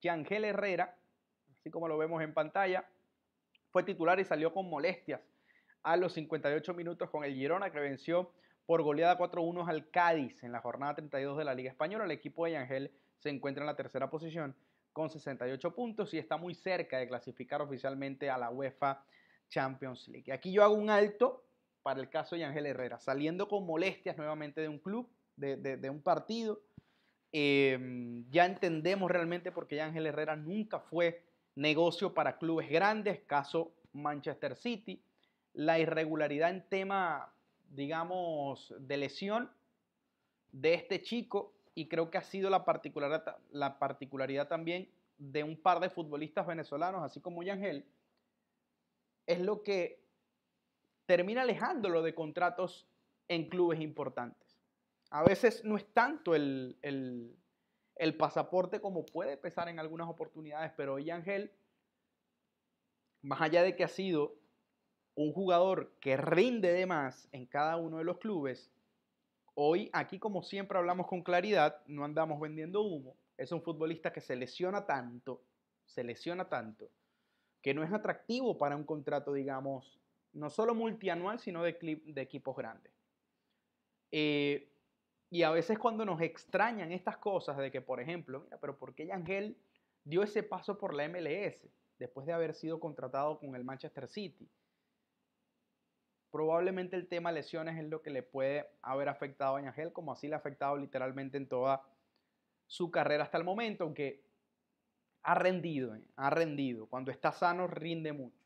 Yangel Herrera, así como lo vemos en pantalla, fue titular y salió con molestias a los 58 minutos con el Girona, que venció por goleada 4-1 al Cádiz en la jornada 32 de la Liga Española. El equipo de Yangel se encuentra en la tercera posición con 68 puntos y está muy cerca de clasificar oficialmente a la UEFA Champions League. Y aquí yo hago un alto para el caso de Ángel Herrera, saliendo con molestias nuevamente de un club, de un partido, Em, ya entendemos realmente porque qué Ángel Herrera nunca fue negocio para clubes grandes, caso Manchester City. La irregularidad en tema, digamos, de lesión de este chico y creo que ha sido la particularidad, también de un par de futbolistas venezolanos, así como Ángel es lo que termina alejándolo de contratos en clubes importantes. A veces no es tanto el, pasaporte como puede pesar en algunas oportunidades, pero hoy Ángel, más allá de que ha sido un jugador que rinde de más en cada uno de los clubes, hoy aquí como siempre hablamos con claridad, no andamos vendiendo humo, es un futbolista que se lesiona tanto, se lesiona tanto, que no es atractivo para un contrato, digamos, no solo multianual, sino de, de equipos grandes. Eh, y a veces cuando nos extrañan estas cosas de que, por ejemplo, mira, pero ¿por qué Yangel dio ese paso por la MLS después de haber sido contratado con el Manchester City? Probablemente el tema lesiones es lo que le puede haber afectado a Yangel, como así le ha afectado literalmente en toda su carrera hasta el momento, aunque ha rendido, ha rendido. Cuando está sano, rinde mucho.